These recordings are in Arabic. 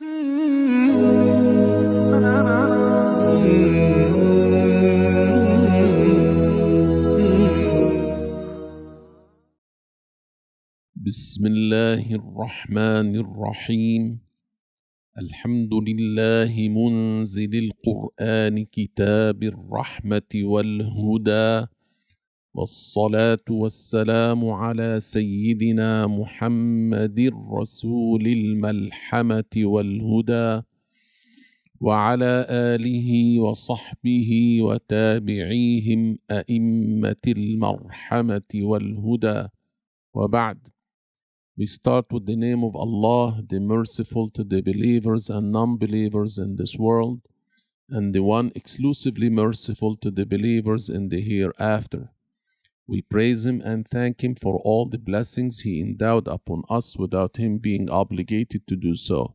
بسم الله الرحمن الرحيم الحمد لله منزل القرآن كتاب الرحمة والهدى والصلاه والسلام على سيدنا محمد رسول الملحمه والهدى وعلى اله وصحبه وتابعيهم ائمه المرحمه والهدى وبعد We start with the name of Allah, the merciful to the believers and non believers in this world, and the one exclusively merciful to the believers in the hereafter. We praise Him and thank Him for all the blessings He endowed upon us without Him being obligated to do so.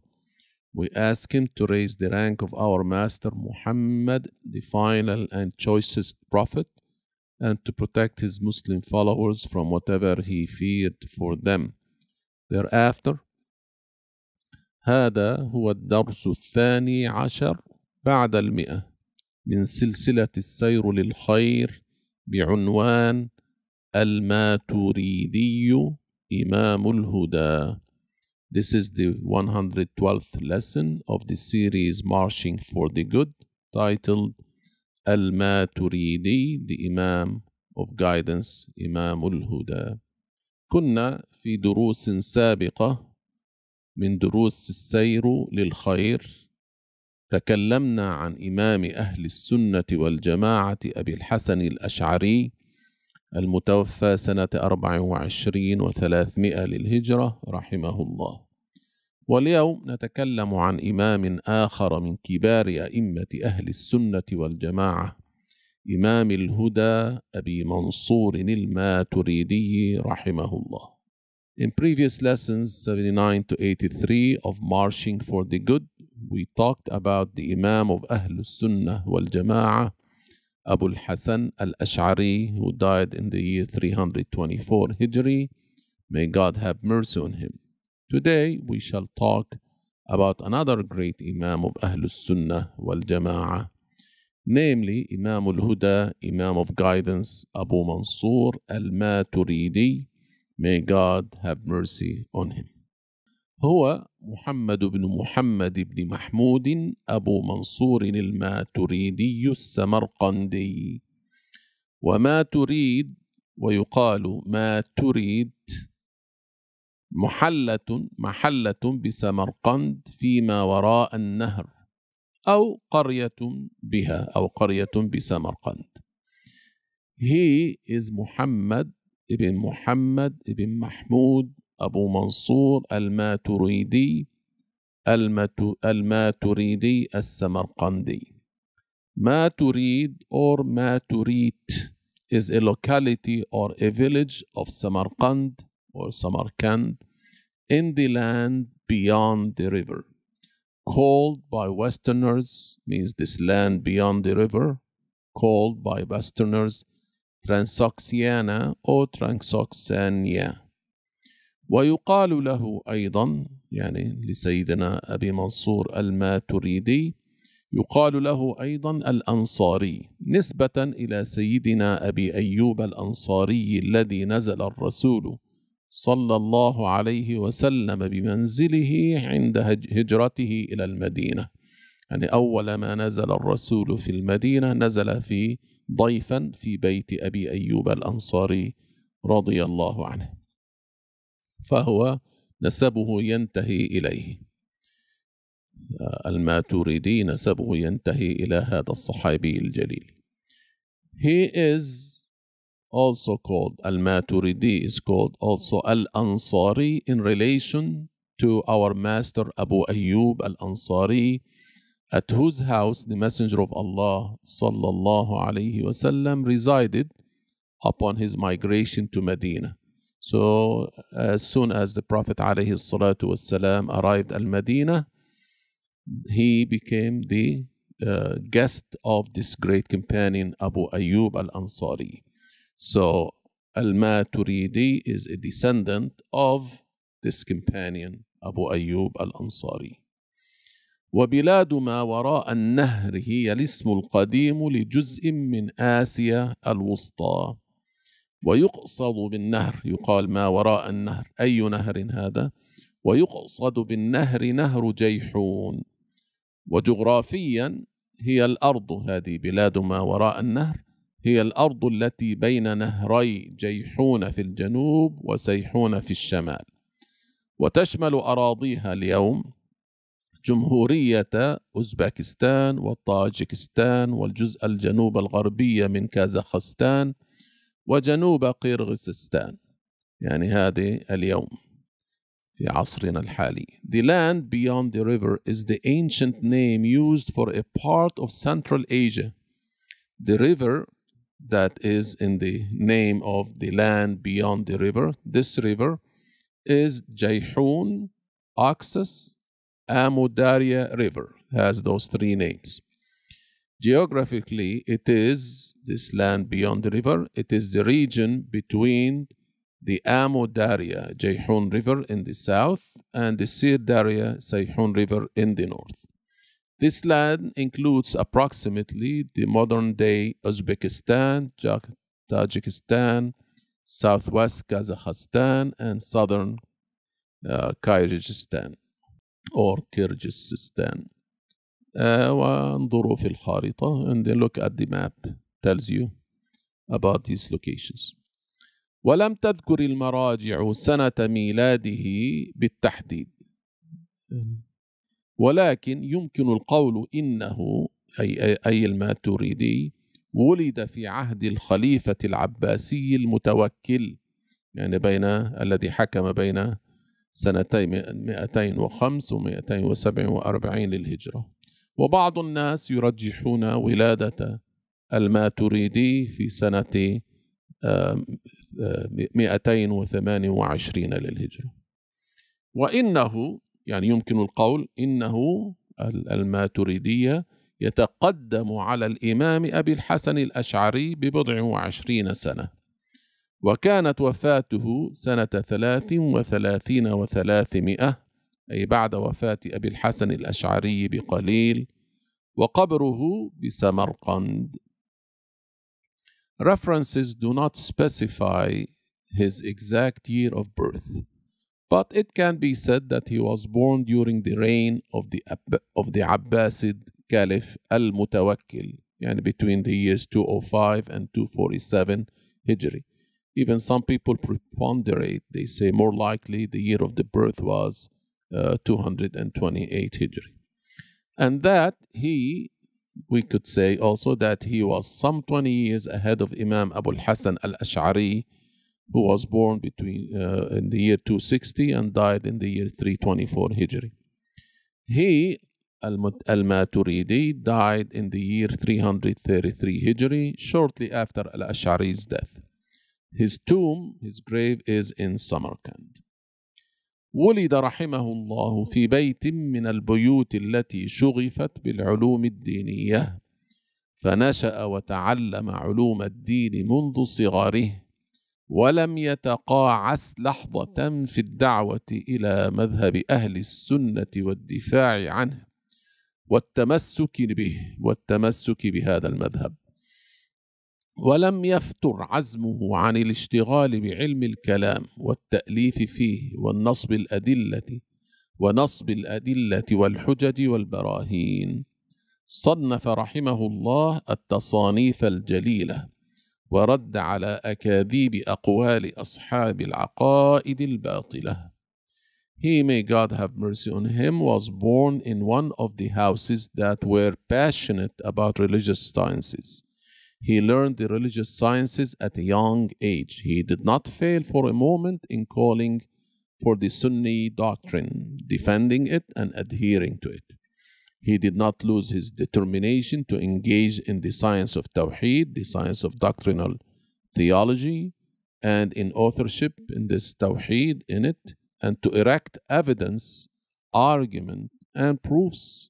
We ask Him to raise the rank of our Master Muhammad, the final and choicest Prophet, and to protect His Muslim followers from whatever He feared for them. Thereafter, هذا هو الدرس الثاني عشر بعد المئة من سلسلة السير للخير بعنوان الماتوريدي إمام الهدى This is the 112th lesson of the series Marching for the Good titled الماتوريدي the Imam of Guidance إمام الهدى كنا في دروس سابقة من دروس السير للخير تكلمنا عن إمام أهل السنة والجماعة أبي الحسن الأشعري المتوفى سنة 24 و300 للهجرة رحمه الله واليوم نتكلم عن إمام آخر من كبار أئمة أهل السنة والجماعة إمام الهدى أبي منصور الماتريدي رحمه الله In previous lessons 79 to 83 of Marching for the Good, we talked about the Imam of أهل Sunnah wal Jama'ah, Abu al-Hasan al-Ash'ari who died in the year 324 Hijri. May God have mercy on him. Today we shall talk about another great Imam of Ahlul Sunnah wal Jama'ah, namely Imam al Huda, Imam of Guidance, Abu Mansur al Maturidi. May God have mercy on him. هو محمد بن محمد بن محمود أبو منصور الماتريدي السمرقندي وما تريد ويقال ما تريد محلة محلة بسمرقند فيما وراء النهر أو قرية بها أو قرية بسمرقند He is Muhammad ibn Muhammad ibn محمود أبو منصور الماتريدي الماتريدي السمرقندي ما تريد or ما تريد is a locality or a village of Samarkand or Samarkand in the land beyond the river. Called by Westerners means this land beyond the river, called by Westerners Transoxiana or Transoxania. ويقال له أيضا يعني لسيدنا أبي منصور الماتريدي يقال له أيضا الأنصاري نسبة إلى سيدنا أبي أيوب الأنصاري الذي نزل الرسول صلى الله عليه وسلم بمنزله عند هجرته إلى المدينة يعني أول ما نزل الرسول في المدينة نزل في ضيفا في بيت أبي أيوب الأنصاري رضي الله عنه فهو نسبه ينتهي إليه الماتريدي نسبه ينتهي إلى هذا الصحابي الجليل He is also called الماتريدي is called also الأنصاري in relation to our master Abu Ayyub الأنصاري at whose house the messenger of Allah صلى الله عليه وسلم resided upon his migration to Medina So as soon as the Prophet والسلام, arrived Al Medina, he became the uh, guest of this great companion Abu Ayyub Al Ansari. So Al Maturidi is a descendant of this companion Abu Ayyub Al Ansari. وبلاد ما وراء النهر هي الاسم القديم لجزء من آسيا الوسطى ويقصد بالنهر يقال ما وراء النهر أي نهر هذا ويقصد بالنهر نهر جيحون وجغرافيا هي الأرض هذه بلاد ما وراء النهر هي الأرض التي بين نهري جيحون في الجنوب وسيحون في الشمال وتشمل أراضيها اليوم جمهورية أوزبكستان وطاجكستان والجزء الجنوب الغربي من كازاخستان وجنوب قرغيزستان يعني هذه اليوم في عصرنا الحالي The land beyond the river is the ancient name used for a part of Central Asia The river that is in the name of the land beyond the river This river is Jaihun, Oxus, Amudarya River has those three names Geographically, it is this land beyond the river. It is the region between the Amu Darya, Jayhun River in the south, and the Sir Darya, Sayhun River in the north. This land includes approximately the modern day Uzbekistan, Tajikistan, southwest Kazakhstan, and southern uh, Kyrgyzstan or Kyrgyzstan. Uh, and then look at the map. tells you about these locations ولم تذكر المراجع سنة ميلاده بالتحديد ولكن يمكن القول إنه أي, أي الماتوريدي ولد في عهد الخليفة العباسي المتوكل يعني بين الذي حكم بين سنتي 205 و 247 للهجرة وبعض الناس يرجحون ولادة الماتريدي في سنة 228 للهجرة وإنه يعني يمكن القول إنه الماتريدية يتقدم على الإمام أبي الحسن الأشعري ببضع وعشرين سنة وكانت وفاته سنة ثلاث وثلاثين وثلاثمائة أي بعد وفاة أبي الحسن الأشعري بقليل وقبره بسمرقند References do not specify his exact year of birth, but it can be said that he was born during the reign of the, Ab- of the Abbasid Caliph al Mutawakkil, and between the years 205 and 247 Hijri. Even some people preponderate, they say more likely the year of the birth was uh, 228 Hijri. And that he we could say also that he was some 20 years ahead of Imam Abu al-Hasan al-Ash'ari, who was born between uh, in the year 260 and died in the year 324 Hijri. He, al-Maturidi, died in the year 333 Hijri, shortly after al-Ash'ari's death. His tomb, his grave is in Samarkand. ولد رحمه الله في بيت من البيوت التي شغفت بالعلوم الدينية فنشأ وتعلم علوم الدين منذ صغره ولم يتقاعس لحظة في الدعوة إلى مذهب أهل السنة والدفاع عنه والتمسك به والتمسك بهذا المذهب ولم يفتر عزمه عن الاشتغال بعلم الكلام والتأليف فيه والنصب الأدلة ونصب الأدلة والحجج والبراهين صنف رحمه الله التصانيف الجليلة ورد على أكاذيب أقوال أصحاب العقائد الباطلة He, may God have mercy on him, was born in one of the houses that were passionate about religious sciences. He learned the religious sciences at a young age. He did not fail for a moment in calling for the Sunni doctrine, defending it and adhering to it. He did not lose his determination to engage in the science of Tawheed, the science of doctrinal theology, and in authorship in this Tawheed in it, and to erect evidence, argument, and proofs.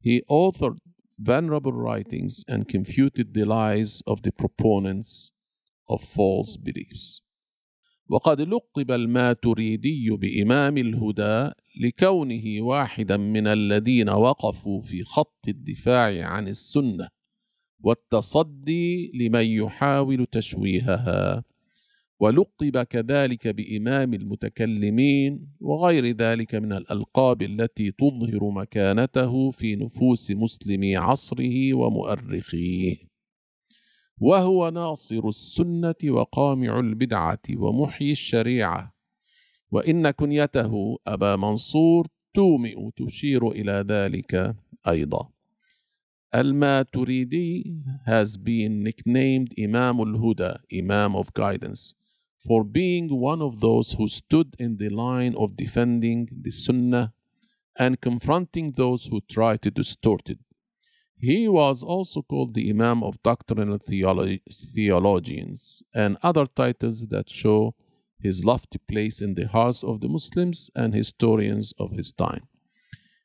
He authored venerable writings and confuted the lies of the proponents of false beliefs. وقد لقب الماتريدي بإمام الهدى لكونه واحدا من الذين وقفوا في خط الدفاع عن السنة والتصدي لمن يحاول تشويهها ولقب كذلك بإمام المتكلمين وغير ذلك من الألقاب التي تظهر مكانته في نفوس مسلمي عصره ومؤرخيه وهو ناصر السنة وقامع البدعة ومحيي الشريعة وإن كنيته أبا منصور تومئ تشير إلى ذلك أيضا الماتريدي has been nicknamed امام الهدى امام of Guidance for being one of those who stood in the line of defending the Sunnah and confronting those who try to distort it. He was also called the Imam of Doctrinal Theolo- Theologians and other titles that show his lofty place in the hearts of the Muslims and historians of his time.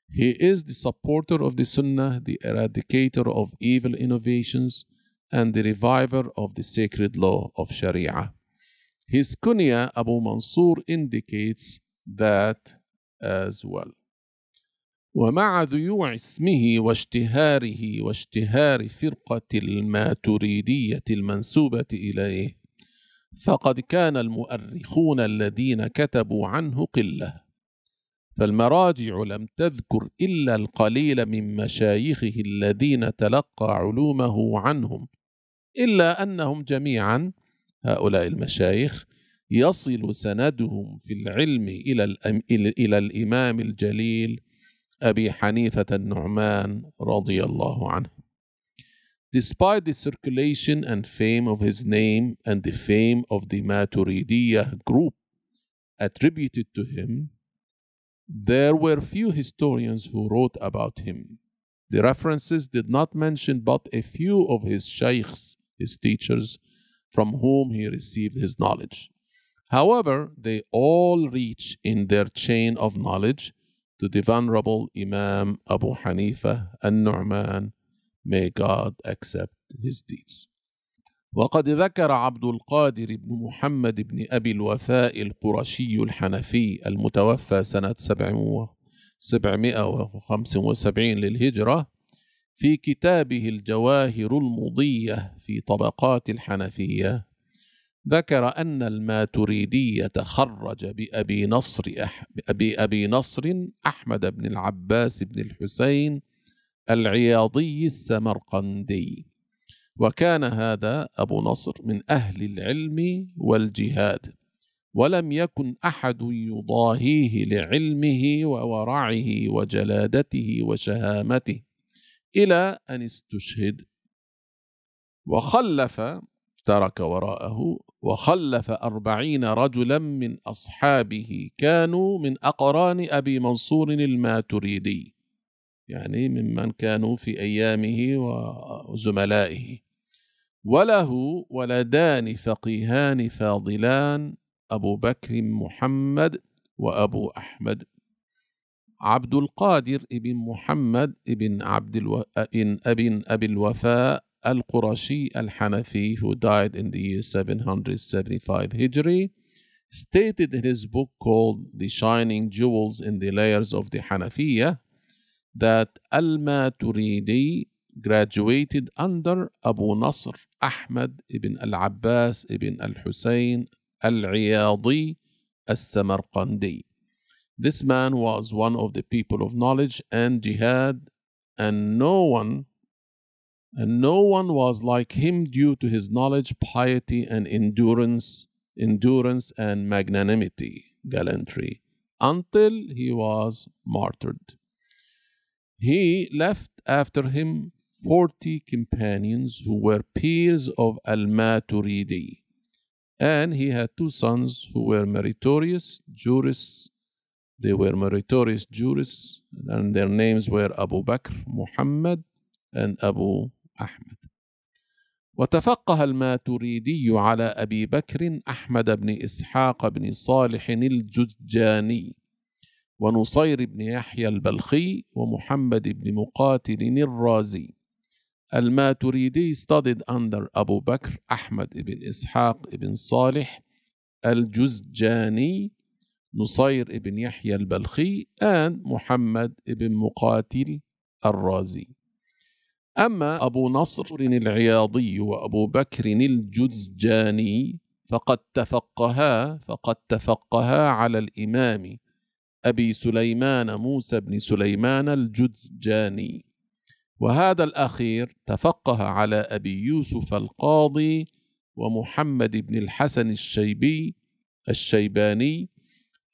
He is the supporter of the Sunnah, the eradicator of evil innovations, and the reviver of the sacred law of Sharia. His kunya Abu Mansur indicates that as well. ومع ذيوع اسمه واشتهاره واشتهار فرقة الماتريدية المنسوبة إليه فقد كان المؤرخون الذين كتبوا عنه قلة فالمراجع لم تذكر إلا القليل من مشايخه الذين تلقى علومه عنهم إلا أنهم جميعا هؤلاء المشايخ يصل سندهم في العلم إلى, إلى الإمام الجليل أبي حنيفة النعمان رضي الله عنه Despite the circulation and fame of his name and the fame of the Maturidiyah group attributed to him, there were few historians who wrote about him. The references did not mention but a few of his shaykhs, his teachers, from whom he received his knowledge. However, they all reach in their chain of knowledge to the venerable Imam Abu Hanifa and numan May God accept his deeds. وقد ذكر عبد القادر بن محمد بن أبي الوفاء القرشي الحنفي المتوفى سنة 775 للهجرة في كتابه الجواهر المضية في طبقات الحنفية ذكر أن الماتريدية تخرج بأبي نصر ابي أبي نصر أحمد بن العباس بن الحسين العياضي السمرقندي وكان هذا أبو نصر من أهل العلم والجهاد ولم يكن أحد يضاهيه لعلمه وورعه وجلادته وشهامته إلى أن استشهد وخلف ترك وراءه وخلف أربعين رجلا من أصحابه كانوا من أقران أبي منصور الماتريدي يعني ممن كانوا في أيامه وزملائه وله ولدان فقيهان فاضلان أبو بكر محمد وأبو أحمد عبد القادر بن محمد بن عبد الو... بن أبن أبي الوفاء القرشي الحنفي who died in the year 775 Hijri stated in his book called The Shining Jewels in the Layers of the Hanafiya that Al-Maturidi graduated under Abu Nasr Ahmad ibn al-Abbas ibn al husayn al-Iyadi al-Samarqandi. This man was one of the people of knowledge and jihad, and no one and no one was like him due to his knowledge, piety, and endurance, endurance and magnanimity, gallantry, until he was martyred. He left after him forty companions who were peers of Al-Maturidi, and he had two sons who were meritorious jurists They were meritorious jurists and their names were Abu Bakr, Muhammad and Abu أحمد وتفقه الماتريدي على أبي بكر أحمد بن إسحاق بن صالح الججاني ونصير بن يحيى البلخي ومحمد بن مقاتل الرازي الماتريدي studied under أبو بكر أحمد بن إسحاق بن صالح الجزجاني نصير ابن يحيى البلخي آن محمد ابن مقاتل الرازي أما أبو نصر العياضي وأبو بكر الجزجاني فقد تفقها فقد تفقها على الإمام أبي سليمان موسى بن سليمان الجزجاني وهذا الأخير تفقه على أبي يوسف القاضي ومحمد بن الحسن الشيبي الشيباني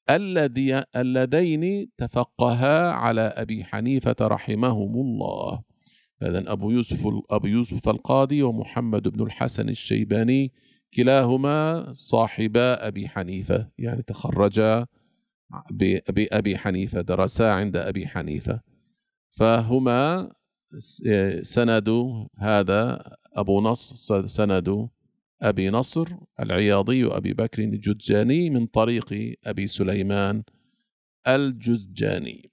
اللذين تفقها على أبي حنيفة رحمهم الله هذا أبو يوسف أبو يوسف القاضي ومحمد بن الحسن الشيباني كلاهما صاحبا أبي حنيفة يعني تخرجا بأبي حنيفة درسا عند أبي حنيفة فهما آه، سند هذا أبو نصر سند أبي نصر العياضي وأبي بكر الجزجاني من طريق أبي سليمان الجزجاني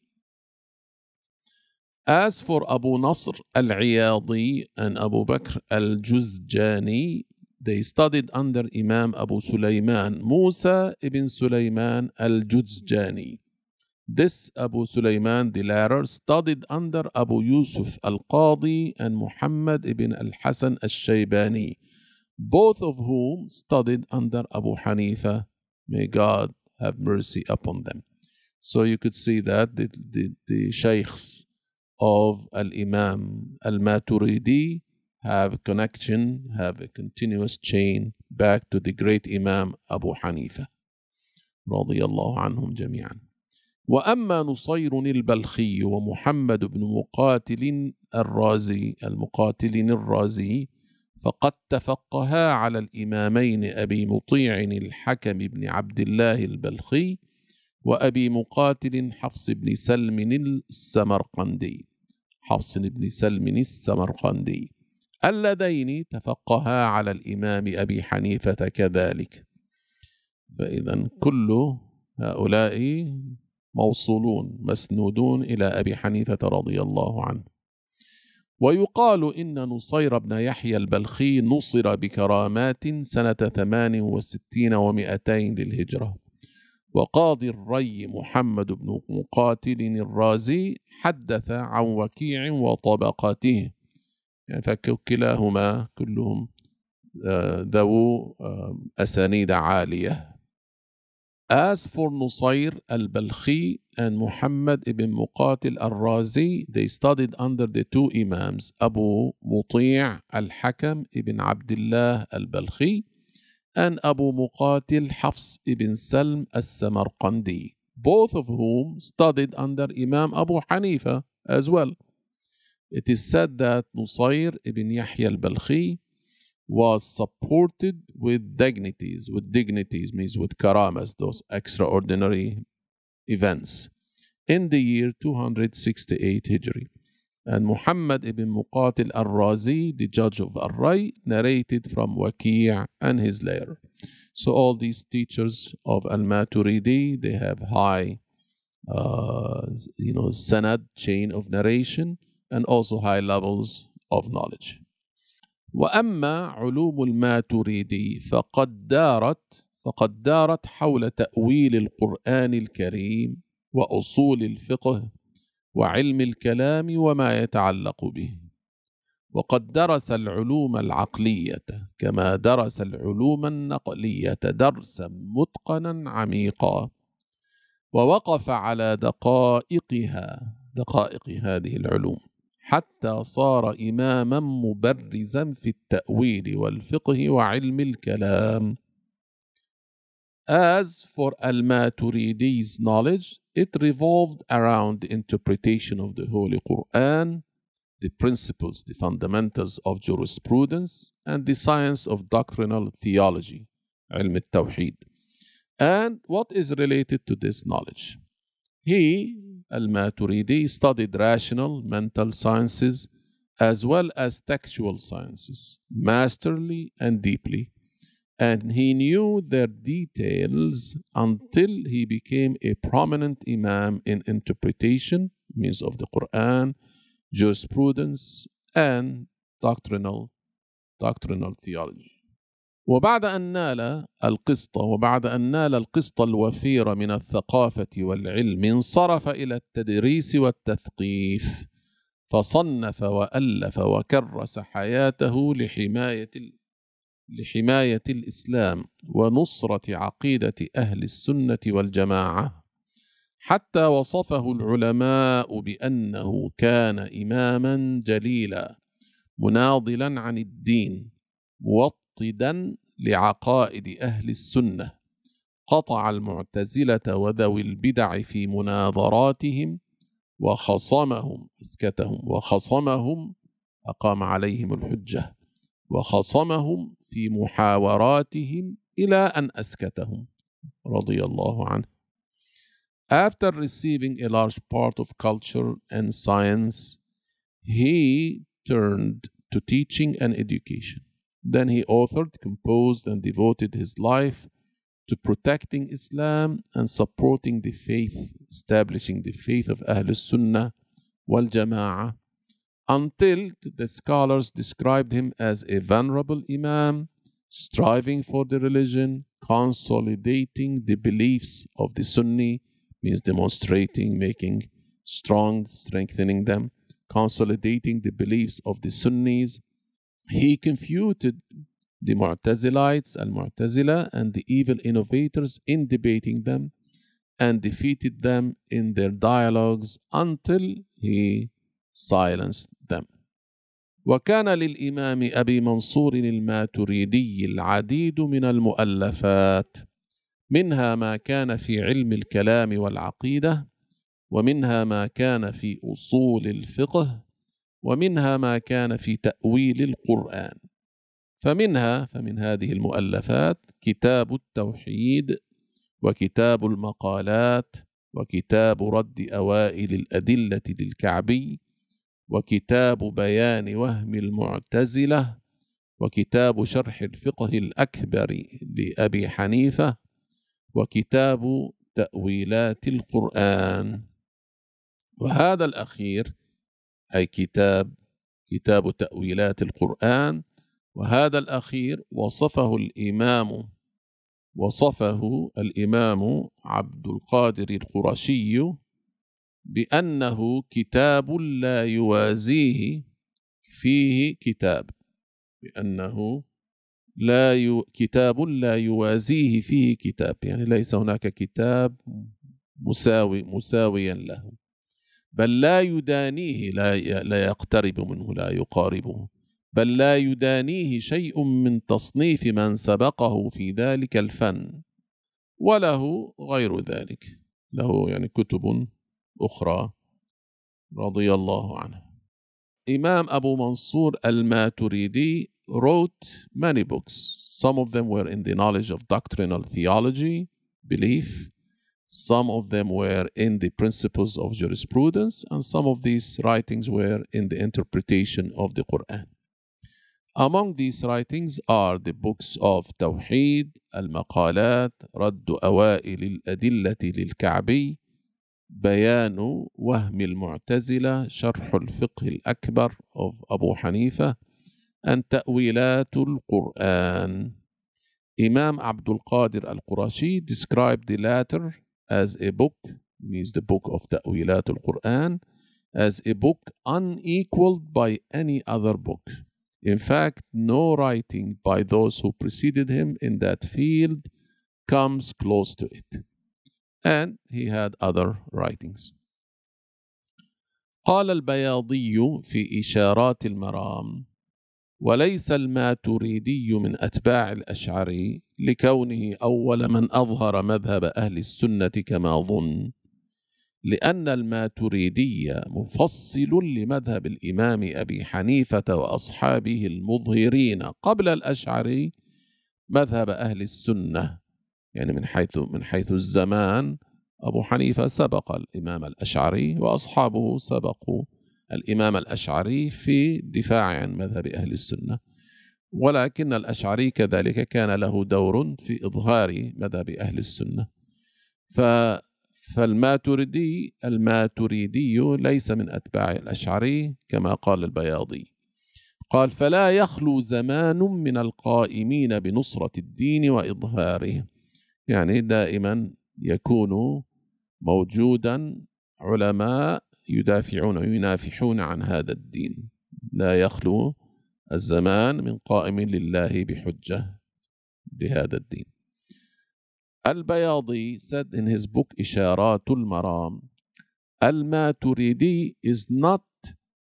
As for أبو نصر العياضي and أبو بكر الجزجاني they studied under Imam Abu Sulaiman Musa ibn Sulaiman al-Juzjani This Abu Sulaiman the latter studied under Abu Yusuf al-Qadi and Muhammad ibn al-Hasan al-Shaybani both of whom studied under Abu Hanifa. May God have mercy upon them. So you could see that the, the, the sheikhs of Al Imam Al Maturidi have a connection, have a continuous chain back to the great Imam Abu Hanifa. رضي الله عنهم جميعا. واما نصير البلخي ومحمد بن مقاتل الرازي المقاتل الرازي فقد تفقها على الإمامين أبي مطيع الحكم بن عبد الله البلخي وأبي مقاتل حفص بن سلم السمرقندي حفص بن سلم السمرقندي اللذين تفقها على الإمام أبي حنيفة كذلك فإذا كل هؤلاء موصولون مسنودون إلى أبي حنيفة رضي الله عنه ويقال إن نصير بن يحيى البلخي نصر بكرامات سنة 68 و200 للهجرة وقاضي الري محمد بن مقاتل الرازي حدث عن وكيع وطبقاته يعني فكلاهما كلهم آه، ذو آه، أسانيد عالية As for Nusayr al-Balkhi and Muhammad ibn Muqatil al-Razi, they studied under the two Imams, Abu Muti' al-Hakam ibn Abdullah al-Balkhi and Abu Muqatil Hafs ibn Salm al-Samarqandi, both of whom studied under Imam Abu Hanifa as well. It is said that Nusayr ibn Yahya al-Balkhi was supported with dignities, with dignities means with karamas, those extraordinary events, in the year 268 Hijri. And Muhammad ibn Muqatil al-Razi, the judge of Ar-Ray, narrated from Waqi' and his layer. So all these teachers of Al-Maturidi, they have high, uh, you know, sanad, chain of narration, and also high levels of knowledge. وأما علوم الماتريدي فقد دارت فقد دارت حول تأويل القرآن الكريم وأصول الفقه وعلم الكلام وما يتعلق به وقد درس العلوم العقلية كما درس العلوم النقلية درسا متقنا عميقا ووقف على دقائقها دقائق هذه العلوم حتى صار إماما مبرزا في التأويل والفقه وعلم الكلام. As for Al-Maturidi's knowledge, it revolved around the interpretation of the Holy Quran, the principles, the fundamentals of jurisprudence, and the science of doctrinal theology, علم التوحيد. And what is related to this knowledge? He al-Maturidi studied rational, mental sciences as well as textual sciences, masterly and deeply. And he knew their details until he became a prominent imam in interpretation, means of the Quran, jurisprudence, and doctrinal, doctrinal theology. وبعد أن نال القسط وبعد أن نال القسط الوفير من الثقافة والعلم انصرف إلى التدريس والتثقيف فصنف وألف وكرس حياته لحماية لحماية الإسلام ونصرة عقيدة أهل السنة والجماعة حتى وصفه العلماء بأنه كان إماما جليلا مناضلا عن الدين موطنا معطدا لعقائد أهل السنة قطع المعتزلة وذوي البدع في مناظراتهم وخصمهم اسكتهم وخصمهم أقام عليهم الحجة وخصمهم في محاوراتهم إلى أن أسكتهم رضي الله عنه After receiving a large part of culture and science, he turned to teaching and education. Then he authored, composed, and devoted his life to protecting Islam and supporting the faith, establishing the faith of Ahl Sunnah wal Jama'ah, until the scholars described him as a venerable Imam, striving for the religion, consolidating the beliefs of the Sunni, means demonstrating, making strong, strengthening them, consolidating the beliefs of the Sunnis He confuted the Mu'tazilites, Al-Mu'tazila, and the evil innovators in debating them and defeated them in their dialogues until he silenced them. وكان للإمام أبي منصور الماتريدي العديد من المؤلفات منها ما كان في علم الكلام والعقيدة ومنها ما كان في أصول الفقه ومنها ما كان في تأويل القرآن فمنها فمن هذه المؤلفات كتاب التوحيد وكتاب المقالات وكتاب رد أوائل الأدلة للكعبي وكتاب بيان وهم المعتزلة وكتاب شرح الفقه الأكبر لأبي حنيفة وكتاب تأويلات القرآن وهذا الأخير أي كتاب كتاب تأويلات القرآن وهذا الأخير وصفه الإمام وصفه الإمام عبد القادر القرشي بأنه كتاب لا يوازيه فيه كتاب بأنه لا ي... كتاب لا يوازيه فيه كتاب يعني ليس هناك كتاب مساوي مساويا له بل لا يدانيه لا لا يقترب منه لا يقاربه بل لا يدانيه شيء من تصنيف من سبقه في ذلك الفن وله غير ذلك له يعني كتب أخرى رضي الله عنه امام ابو منصور الماتريدي wrote many books. Some of them were in the knowledge of doctrinal theology, belief, Some of them were in the principles of jurisprudence, and some of these writings were in the interpretation of the Quran. Among these writings are the books of Tawheed, Al-Maqalat, Raddu رد أوائل الأدلة للكعبي, بيان وهم المعتزلة, Fiqh al Akbar of Abu Hanifa, and Ta'wilatul Quran. Imam Abdul Qadir al-Qurashi described the latter as a book means the book of Ta'wilat al-Quran as a book unequaled by any other book. In fact, no writing by those who preceded him in that field comes close to it. And he had other writings. قال البياضي في إشارات المرام وليس الماتريدي من أتباع الأشعري لكونه أول من أظهر مذهب أهل السنة كما ظن لأن الماتريدي مفصل لمذهب الإمام أبي حنيفة وأصحابه المظهرين قبل الأشعري مذهب أهل السنة يعني من حيث من حيث الزمان أبو حنيفة سبق الإمام الأشعري وأصحابه سبقوا الإمام الأشعري في دفاع عن مذهب أهل السنة ولكن الأشعري كذلك كان له دور في إظهار مذهب أهل السنة ف فالماتريدي الماتريدي ليس من أتباع الأشعري كما قال البياضي قال فلا يخلو زمان من القائمين بنصرة الدين وإظهاره يعني دائما يكون موجودا علماء يدافعون وينافحون عن هذا الدين لا يخلو الزمان من قائم لله بحجة لهذا الدين البياضي said in his book إشارات المرام Al-Maturidi is not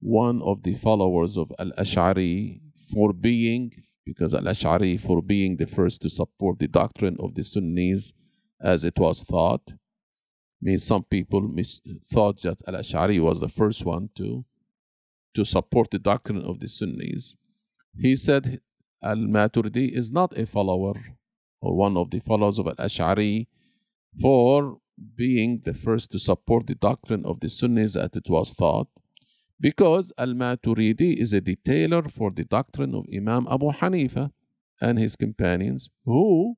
one of the followers of Al-Ash'ari for being, because Al-Ash'ari for being the first to support the doctrine of the Sunnis as it was thought. Means some people thought that Al-Ash'ari was the first one to, to support the doctrine of the Sunnis. He said Al-Maturidi is not a follower or one of the followers of Al-Ash'ari for being the first to support the doctrine of the Sunnis as it was taught because Al-Maturidi is a detailer for the doctrine of Imam Abu Hanifa and his companions who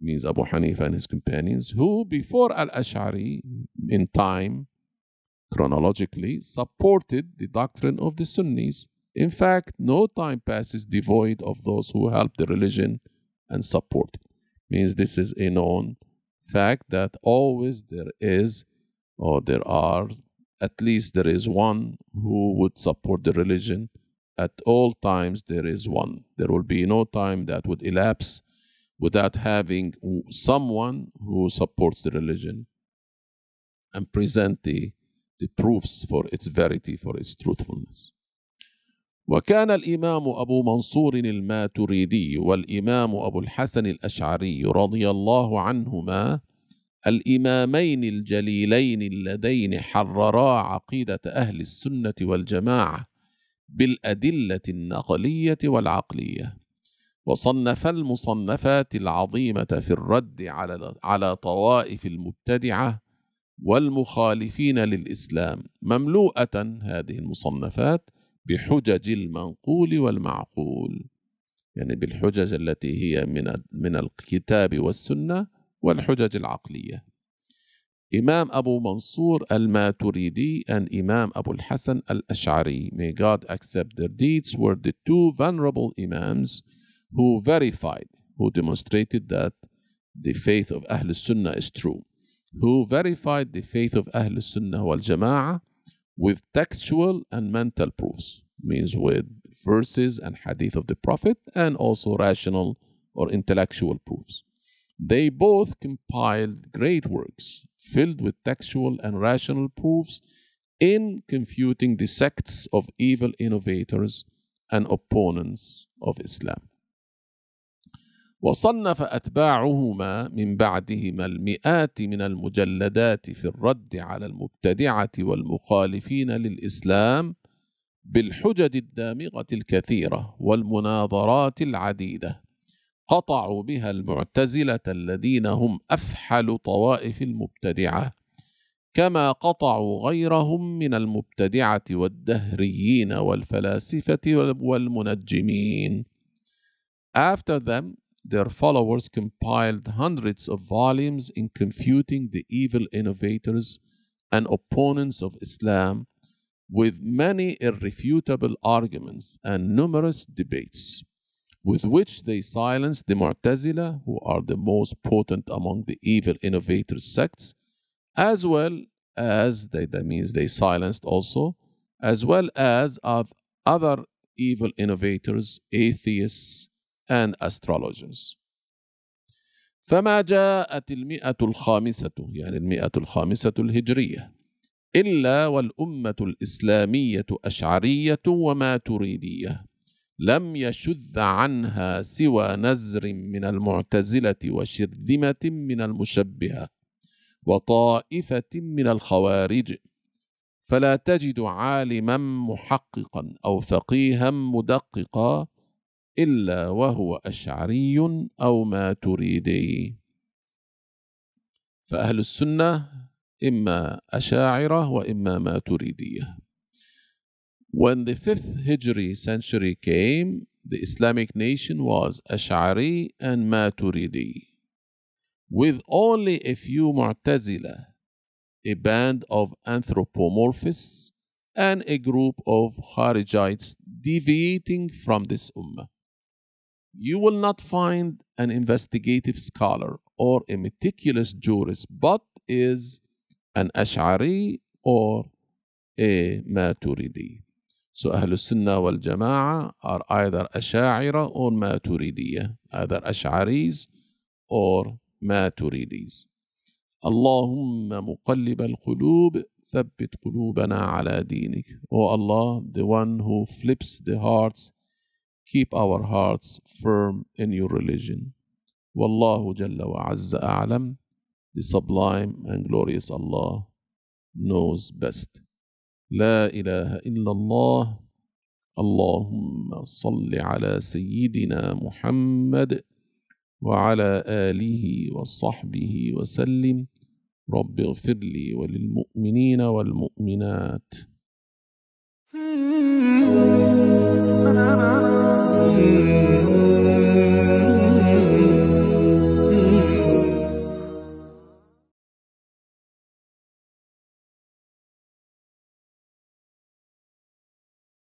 means Abu Hanifa and his companions who before Al-Ash'ari in time chronologically supported the doctrine of the Sunnis in fact, no time passes devoid of those who help the religion and support it. Means this is a known fact that always there is or there are at least there is one who would support the religion at all times there is one there will be no time that would elapse without having someone who supports the religion and present the, the proofs for its verity for its truthfulness وكان الإمام أبو منصور الماتريدي والإمام أبو الحسن الأشعري رضي الله عنهما الإمامين الجليلين اللذين حررا عقيدة أهل السنة والجماعة بالأدلة النقلية والعقلية وصنفا المصنفات العظيمة في الرد على على طوائف المبتدعة والمخالفين للإسلام مملوءة هذه المصنفات بحجج المنقول والمعقول يعني بالحجج التي هي من من الكتاب والسنه والحجج العقليه إمام أبو منصور الماتريدي and Imam Abu Hassan al-Ash'ari. May God accept their deeds were the two venerable Imams who verified, who demonstrated that the faith of Ahl Sunnah is true, who verified the faith of Ahl Sunnah wal Jama'ah with textual and mental proofs, means with verses and hadith of the Prophet, and also rational or intellectual proofs. They both compiled great works filled with textual and rational proofs in confuting the sects of evil innovators and opponents of Islam. وصنف أتباعهما من بعدهما المئات من المجلدات في الرد على المبتدعة والمخالفين للإسلام بالحجج الدامغة الكثيرة والمناظرات العديدة قطعوا بها المعتزلة الذين هم أفحل طوائف المبتدعة كما قطعوا غيرهم من المبتدعة والدهريين والفلاسفة والمنجمين After them, their followers compiled hundreds of volumes in confuting the evil innovators and opponents of Islam with many irrefutable arguments and numerous debates, with which they silenced the Mu'tazila, who are the most potent among the evil innovator sects, as well as, they, that means they silenced also, as well as of other evil innovators, atheists, and astrologers فما جاءت المئة الخامسة يعني المئة الخامسة الهجرية إلا والأمة الإسلامية أشعرية وما تريدية لم يشذ عنها سوى نزر من المعتزلة وشرذمة من المشبهة وطائفة من الخوارج فلا تجد عالما محققا أو فقيها مدققا إلا وهو أشعري أو ما تريدي فأهل السنة إما أشاعرة وإما ما تريدية When the 5th Hijri century came, the Islamic nation was Ash'ari and Maturidi, with only a few Mu'tazila, a band of anthropomorphists, and a group of Kharijites deviating from this Ummah. You will not find an investigative scholar or a meticulous jurist, but is an Ash'ari or a Maturidi. So al-Sunnah wal Jama'ah are either ash'ari or maturidi. either ash'aris or ماتريديز اللهم مقلب القلوب thabbit قلوبنا على دينك Oh Allah the one who flips the hearts keep our hearts firm in your religion. والله جل وعز أعلم the sublime and glorious Allah knows best. لا إله إلا الله اللهم صل على سيدنا محمد وعلى آله وصحبه وسلم رب اغفر لي وللمؤمنين والمؤمنات. mm -hmm.